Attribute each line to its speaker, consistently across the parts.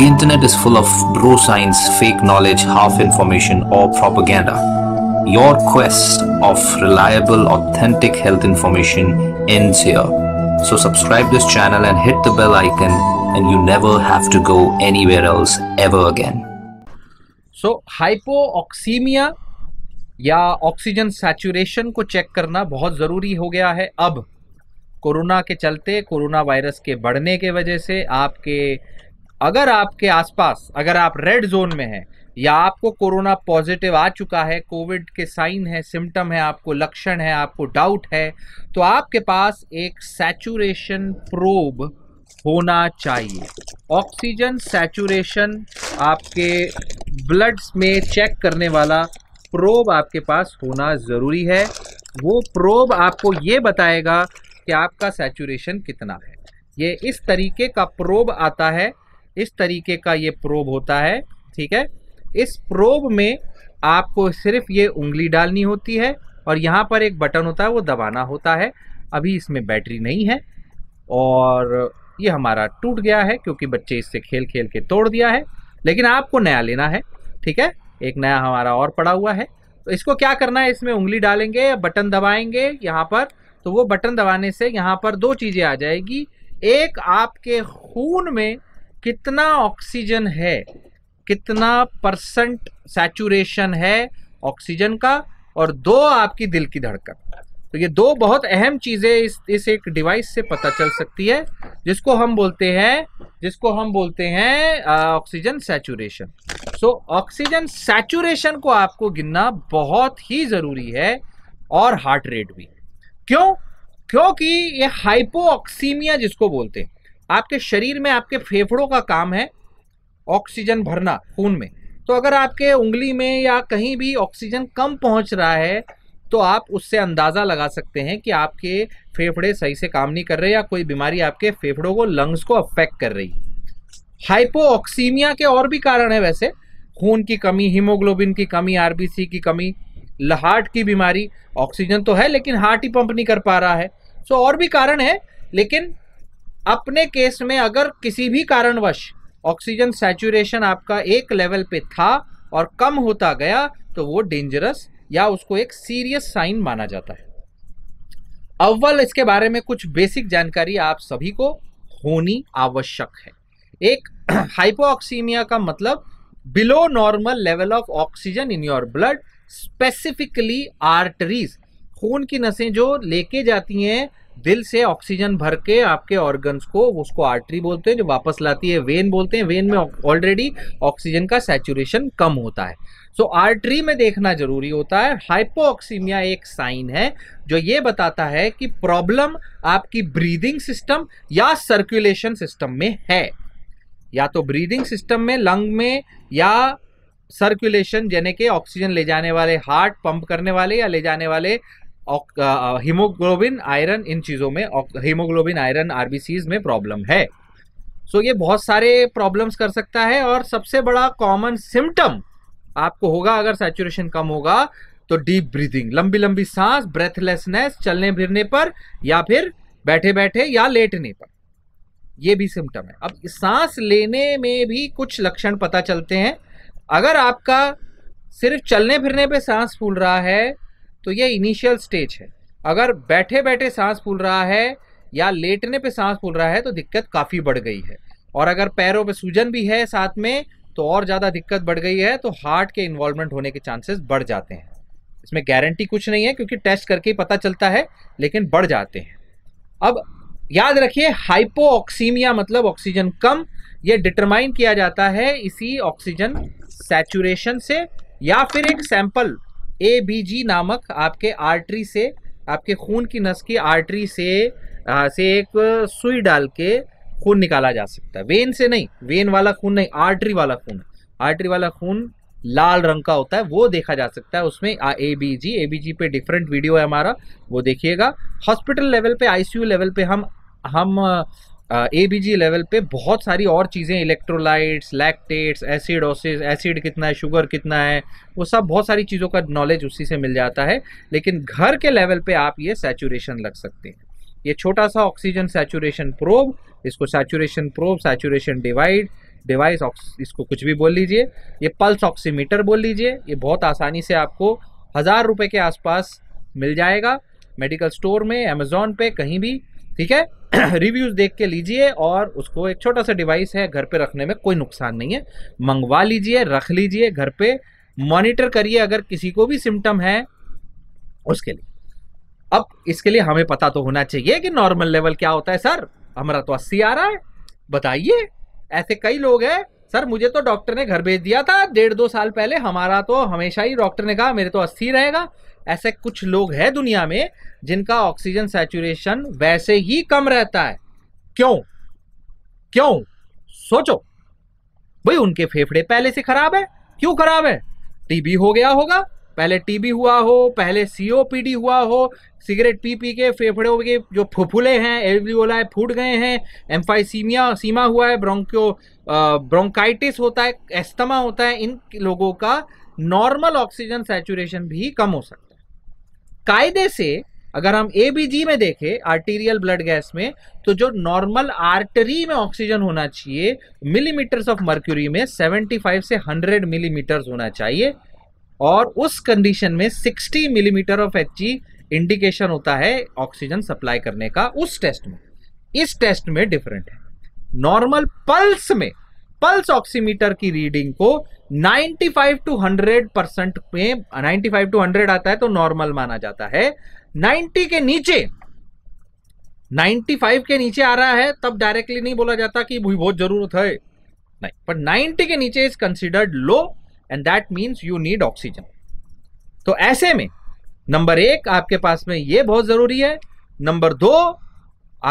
Speaker 1: The internet is full of bro science, fake knowledge, half information or propaganda. Your quest of reliable, authentic health information ends here. So subscribe this channel and hit the bell icon and you never have to go anywhere else ever again. So hypooxemia या oxygen saturation को check करना बहुत ज़रूरी हो गया है अब corona के चलते कोरोना वायरस के बढ़ने के वजह से आपके अगर आपके आसपास अगर आप रेड जोन में हैं या आपको कोरोना पॉजिटिव आ चुका है कोविड के साइन है सिम्टम है आपको लक्षण है आपको डाउट है तो आपके पास एक सैचुरेशन प्रोब होना चाहिए ऑक्सीजन सैचुरेशन आपके ब्लड्स में चेक करने वाला प्रोब आपके पास होना ज़रूरी है वो प्रोब आपको ये बताएगा कि आपका सैचुरेशन कितना है ये इस तरीके का प्रोब आता है इस तरीके का ये प्रोब होता है ठीक है इस प्रोब में आपको सिर्फ ये उंगली डालनी होती है और यहाँ पर एक बटन होता है वो दबाना होता है अभी इसमें बैटरी नहीं है और ये हमारा टूट गया है क्योंकि बच्चे इससे खेल खेल के तोड़ दिया है लेकिन आपको नया लेना है ठीक है एक नया हमारा और पड़ा हुआ है तो इसको क्या करना है इसमें उंगली डालेंगे बटन दबाएंगे यहाँ पर तो वो बटन दबाने से यहाँ पर दो चीज़ें आ जाएगी एक आपके खून में कितना ऑक्सीजन है कितना परसेंट सैचुरेशन है ऑक्सीजन का और दो आपकी दिल की धड़कन तो ये दो बहुत अहम चीज़ें इस इस एक डिवाइस से पता चल सकती है जिसको हम बोलते हैं जिसको हम बोलते हैं oxygen saturation so oxygen saturation को आपको गिनना बहुत ही ज़रूरी है और हार्ट रेट भी क्यों क्योंकि ये हाइपोऑक्सीमिया जिसको बोलते हैं आपके शरीर में आपके फेफड़ों का काम है ऑक्सीजन भरना खून में तो अगर आपके उंगली में या कहीं भी ऑक्सीजन कम पहुंच रहा है तो आप उससे अंदाज़ा लगा सकते हैं कि आपके फेफड़े सही से काम नहीं कर रहे या कोई बीमारी आपके फेफड़ों को लंग्स को अफेक्ट कर रही हाइपोऑक्सीमिया के और भी कारण है वैसे खून की कमी हीमोग्लोबिन की कमी आरबीसी की कमी हार्ट की बीमारी ऑक्सीजन तो है लेकिन हार्ट ही पंप नहीं कर पा रहा है सो और भी कारण है लेकिन अपने केस में अगर किसी भी कारणवश ऑक्सीजन सैचुरेशन आपका एक लेवल पे था और कम होता गया तो वो डेंजरस या उसको एक सीरियस साइन माना जाता है अव्वल इसके बारे में कुछ बेसिक जानकारी आप सभी को होनी आवश्यक है एक हाइपोऑक्सीमिया का मतलब below normal level of oxygen in your blood specifically arteries खून की नसें जो लेके जाती हैं दिल से ऑक्सीजन भर के आपके ऑर्गन्स को उसको आर्टरी बोलते हैं जो वापस लाती है वेन बोलते हैं वेन में ऑलरेडी ऑक्सीजन का सेचुरेशन कम होता है सो so, आर्टरी में देखना जरूरी होता है हाइपोक्सीमिया एक साइन है जो ये बताता है कि प्रॉब्लम आपकी ब्रीदिंग सिस्टम या सर्कुलेशन सिस्टम में है या तो ब्रीदिंग सिस्टम में लंग में या सर्कुलेशन यानी कि ऑक्सीजन ले जाने वाले हार्ट पंप करने वाले या ले जाने वाले हीमोग्लोबिन आयरन uh, uh, इन चीज़ों में हीमोग्लोबिन आयरन आरबीसीज में प्रॉब्लम है सो so, ये बहुत सारे प्रॉब्लम्स कर सकता है और सबसे बड़ा कॉमन सिम्टम आपको होगा अगर सेचुरेशन कम होगा तो डीप ब्रीदिंग लंबी लंबी सांस ब्रेथलेसनेस चलने फिरने पर या फिर बैठे बैठे या लेटने पर ये भी सिम्टम है अब सांस लेने में भी कुछ लक्षण पता चलते हैं अगर आपका सिर्फ चलने फिरने पे सांस फूल रहा है तो ये इनिशियल स्टेज है अगर बैठे बैठे सांस फूल रहा है या लेटने पे सांस फूल रहा है तो दिक्कत काफ़ी बढ़ गई है और अगर पैरों पे सूजन भी है साथ में तो और ज़्यादा दिक्कत बढ़ गई है तो हार्ट के इन्वॉल्वमेंट होने के चांसेस बढ़ जाते हैं इसमें गारंटी कुछ नहीं है क्योंकि टेस्ट करके ही पता चलता है लेकिन बढ़ जाते हैं अब याद रखिए हाइपोऑक्सीमिया मतलब ऑक्सीजन कम ये डिटरमाइन किया जाता है इसी ऑक्सीजन सेचुरेशन से या फिर एक सैंपल ए बी जी नामक आपके आर्टरी से आपके खून की नस की आर्टरी से आ, से एक सुई डाल के खून निकाला जा सकता है वेन से नहीं वेन वाला खून नहीं आर्टरी वाला खून आर्टरी वाला खून लाल रंग का होता है वो देखा जा सकता है उसमें A B ji A B जी पे डिफरेंट वीडियो है हमारा वो देखिएगा हॉस्पिटल लेवल पे आईसीयू लेवल पे हम हम ए बी जी लेवल पे बहुत सारी और चीज़ें electrolytes lactates acidosis acid कितना है शुगर कितना है वो सब बहुत सारी चीज़ों का नॉलेज उसी से मिल जाता है लेकिन घर के लेवल पे आप ये सैचुरेशन लग सकते हैं ये छोटा सा ऑक्सीजन सैचुरेशन प्रोब इसको saturation probe saturation divide device इसको कुछ भी बोल लीजिए ये पल्स ऑक्सीमीटर बोल लीजिए ये बहुत आसानी से आपको हज़ार रुपये के आसपास मिल जाएगा मेडिकल स्टोर में अमेज़ोन पे कहीं भी ठीक है रिव्यूज़ देख के लीजिए और उसको एक छोटा सा डिवाइस है घर पे रखने में कोई नुकसान नहीं है मंगवा लीजिए रख लीजिए घर पे मॉनिटर करिए अगर किसी को भी सिम्टम है उसके लिए अब इसके लिए हमें पता तो होना चाहिए कि नॉर्मल लेवल क्या होता है सर हमारा तो अस्सी आ रहा है बताइए ऐसे कई लोग हैं सर मुझे तो डॉक्टर ने घर भेज दिया था डेढ़ दो साल पहले हमारा तो हमेशा ही डॉक्टर ने कहा मेरे तो अस्सी रहेगा ऐसे कुछ लोग हैं दुनिया में जिनका ऑक्सीजन सेचुरेशन वैसे ही कम रहता है क्यों क्यों सोचो भाई उनके फेफड़े पहले से खराब है क्यों खराब है टीबी हो गया होगा पहले टीबी हुआ हो पहले सीओपीडी हुआ हो सिगरेट पी पी के फेफड़ों के जो फुफुले हैं एल्वियोला फूट गए हैं एम्फाइसीमिया सीमा हुआ है ब्रोंक्यो ब्रोंकाइटिस होता है एस्तमा होता है इन लोगों का नॉर्मल ऑक्सीजन सेचुरेशन भी कम हो सकता है कायदे से अगर हम ए बी जी में देखें आर्टीरियल ब्लड गैस में तो जो नॉर्मल आर्टरी में ऑक्सीजन होना चाहिए मिलीमीटर्स ऑफ मर्क्यूरी में 75 से 100 मिलीमीटर्स होना चाहिए और उस कंडीशन में 60 मिलीमीटर ऑफ एच इंडिकेशन होता है ऑक्सीजन सप्लाई करने का उस टेस्ट में इस टेस्ट में डिफरेंट है नॉर्मल पल्स में पल्स ऑक्सीमीटर की रीडिंग को 95 टू हंड्रेड परसेंट में 95 टू हंड्रेड आता है तो नॉर्मल माना जाता है 90 के नीचे 95 के नीचे आ रहा है तब डायरेक्टली नहीं बोला जाता कि बहुत जरूरत है नहीं पर 90 के नीचे is considered low and that means you need oxygen तो ऐसे में नंबर एक आपके पास में ये बहुत ज़रूरी है नंबर दो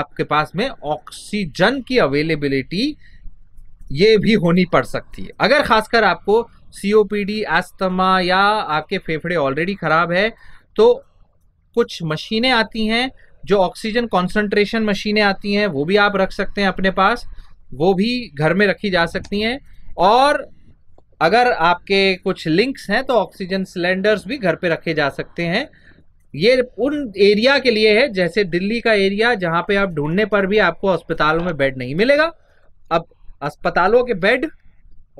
Speaker 1: आपके पास में ऑक्सीजन की अवेलेबिलिटी ये भी होनी पड़ सकती है अगर खासकर आपको सीओपीडी एस्थमा या आपके फेफड़े ऑलरेडी ख़राब है तो कुछ मशीनें आती हैं जो ऑक्सीजन कॉन्सेंट्रेशन मशीनें आती हैं वो भी आप रख सकते हैं अपने पास वो भी घर में रखी जा सकती हैं और अगर आपके कुछ लिंक्स हैं तो ऑक्सीजन सिलेंडर्स भी घर पे रखे जा सकते हैं ये उन एरिया के लिए है जैसे दिल्ली का एरिया जहाँ पे आप ढूंढने पर भी आपको अस्पतालों में बेड नहीं मिलेगा अब अस्पतालों के बेड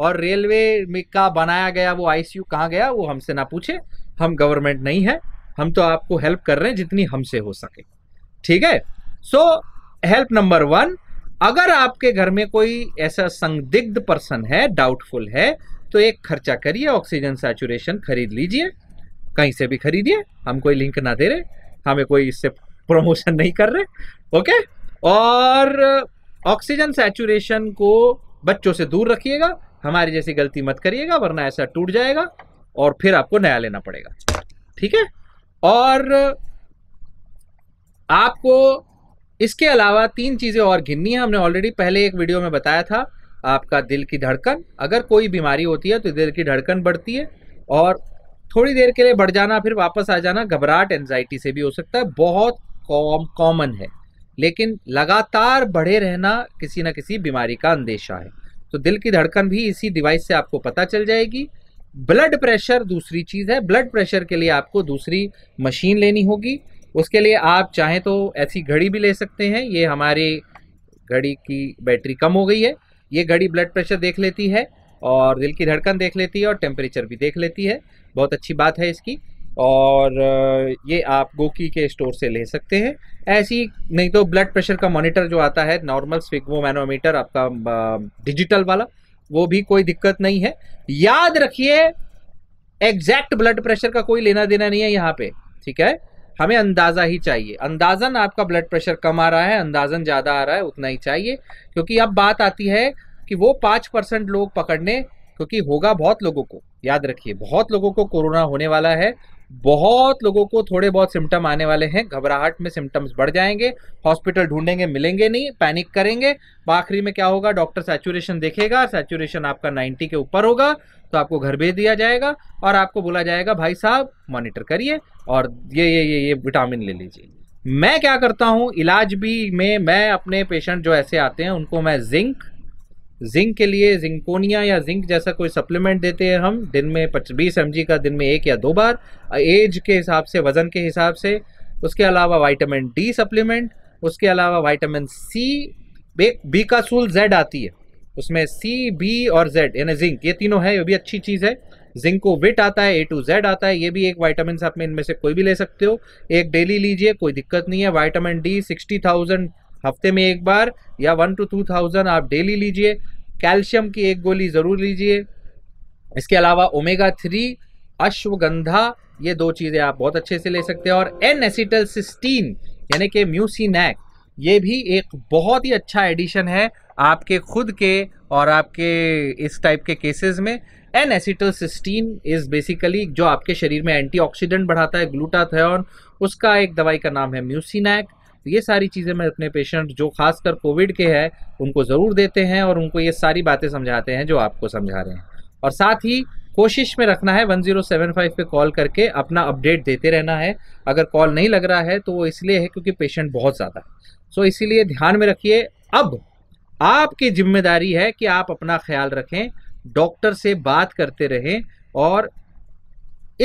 Speaker 1: और रेलवे में का बनाया गया वो आईसीयू कहाँ गया वो हमसे ना पूछे हम गवर्नमेंट नहीं है हम तो आपको हेल्प कर रहे हैं जितनी हमसे हो सके ठीक है सो हेल्प नंबर वन अगर आपके घर में कोई ऐसा संदिग्ध पर्सन है डाउटफुल है तो एक खर्चा करिए ऑक्सीजन सेचुरेशन खरीद लीजिए कहीं से भी खरीदिए हम कोई लिंक ना दे रहे हमें कोई इससे प्रमोशन नहीं कर रहे ओके और ऑक्सीजन uh, सैचुरेशन को बच्चों से दूर रखिएगा हमारी जैसी गलती मत करिएगा वरना ऐसा टूट जाएगा और फिर आपको नया लेना पड़ेगा ठीक है और आपको इसके अलावा तीन चीज़ें और घिननी है हमने ऑलरेडी पहले एक वीडियो में बताया था आपका दिल की धड़कन अगर कोई बीमारी होती है तो दिल की धड़कन बढ़ती है और थोड़ी देर के लिए बढ़ जाना फिर वापस आ जाना घबराहट एनजाइटी से भी हो सकता है बहुत कॉम कॉमन है लेकिन लगातार बढ़े रहना किसी न किसी बीमारी का अंदेशा है तो दिल की धड़कन भी इसी डिवाइस से आपको पता चल जाएगी ब्लड प्रेशर दूसरी चीज़ है ब्लड प्रेशर के लिए आपको दूसरी मशीन लेनी होगी उसके लिए आप चाहें तो ऐसी घड़ी भी ले सकते हैं ये हमारी घड़ी की बैटरी कम हो गई है ये घड़ी ब्लड प्रेशर देख लेती है और दिल की धड़कन देख लेती है और टेम्परेचर भी देख लेती है बहुत अच्छी बात है इसकी और ये आप गोकी के स्टोर से ले सकते हैं ऐसी नहीं तो ब्लड प्रेशर का मॉनिटर जो आता है नॉर्मल स्विग्वो मैनोमीटर आपका डिजिटल वाला वो भी कोई दिक्कत नहीं है याद रखिए एग्जैक्ट ब्लड प्रेशर का कोई लेना देना नहीं है यहाँ पे ठीक है हमें अंदाज़ा ही चाहिए अंदाज़न आपका ब्लड प्रेशर कम आ रहा है अंदाज़न ज़्यादा आ रहा है उतना ही चाहिए क्योंकि अब बात आती है कि वो पाँच परसेंट लोग पकड़ने क्योंकि होगा बहुत लोगों को याद रखिए बहुत लोगों को कोरोना होने वाला है बहुत लोगों को थोड़े बहुत सिम्टम आने वाले हैं घबराहट में सिम्टम्स बढ़ जाएंगे हॉस्पिटल ढूंढेंगे मिलेंगे नहीं पैनिक करेंगे तो आखिरी में क्या होगा डॉक्टर सेचुरेशन देखेगा सेचुरेशन आपका 90 के ऊपर होगा तो आपको घर भेज दिया जाएगा और आपको बोला जाएगा भाई साहब मॉनिटर करिए और ये ये ये ये विटामिन ले लीजिए मैं क्या करता हूँ इलाज भी में मैं अपने पेशेंट जो ऐसे आते हैं उनको मैं जिंक जिंक के लिए जिंकोनिया या जिंक जैसा कोई सप्लीमेंट देते हैं हम दिन में बीस एम का दिन में एक या दो बार एज के हिसाब से वज़न के हिसाब से उसके अलावा वाइटामिन डी सप्लीमेंट उसके अलावा वाइटामिन सी बी का सूल जेड आती है उसमें सी बी और जेड यानी जिंक ये तीनों है ये भी अच्छी चीज़ है जिंक को विट आता है ए टू जेड आता है ये भी एक वाइटामिन आप में इनमें से कोई भी ले सकते हो एक डेली लीजिए कोई दिक्कत नहीं है वाइटामिन डी सिक्सटी थाउजेंड हफ्ते में एक बार या वन टू टू थाउजेंड आप डेली लीजिए कैल्शियम की एक गोली ज़रूर लीजिए इसके अलावा ओमेगा थ्री अश्वगंधा ये दो चीज़ें आप बहुत अच्छे से ले सकते हैं और एन एसिटल सिस्टीन यानी कि म्यूसिनैक ये भी एक बहुत ही अच्छा एडिशन है आपके खुद के और आपके इस टाइप के केसेस में N acetylcysteine is basically जो आपके शरीर में एंटीऑक्सीडेंट बढ़ाता है ग्लूटाथेन उसका एक दवाई का नाम है म्यूसिनैक तो ये सारी चीज़ें मैं अपने पेशेंट जो खासकर कोविड के हैं उनको ज़रूर देते हैं और उनको ये सारी बातें समझाते हैं जो आपको समझा रहे हैं और साथ ही कोशिश में रखना है 1075 पे कॉल करके अपना अपडेट देते रहना है अगर कॉल नहीं लग रहा है तो वो इसलिए है क्योंकि पेशेंट बहुत ज़्यादा है सो इसीलिए ध्यान में रखिए अब आपकी जिम्मेदारी है कि आप अपना ख्याल रखें डॉक्टर से बात करते रहें और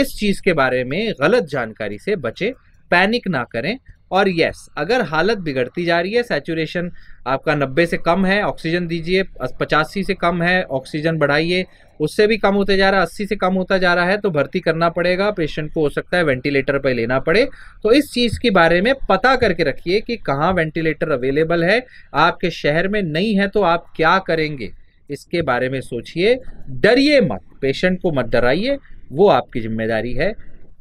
Speaker 1: इस चीज़ के बारे में गलत जानकारी से बचें पैनिक ना करें और यस अगर हालत बिगड़ती जा रही है सैचुरेशन आपका 90 से कम है ऑक्सीजन दीजिए पचासी से कम है ऑक्सीजन बढ़ाइए उससे भी कम होते जा रहा है अस्सी से कम होता जा रहा है तो भर्ती करना पड़ेगा पेशेंट को हो सकता है वेंटिलेटर पर लेना पड़े तो इस चीज़ के बारे में पता करके रखिए कि कहाँ वेंटिलेटर अवेलेबल है आपके शहर में नहीं है तो आप क्या करेंगे इसके बारे में सोचिए डरिए मत पेशेंट को मत डराइए वो आपकी जिम्मेदारी है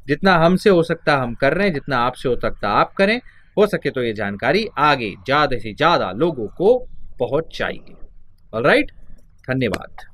Speaker 1: जितना हमसे हो सकता हम कर रहे हैं जितना आपसे हो सकता आप करें हो सके तो ये जानकारी आगे ज़्यादा से ज़्यादा लोगों को पहुँच ऑल राइट धन्यवाद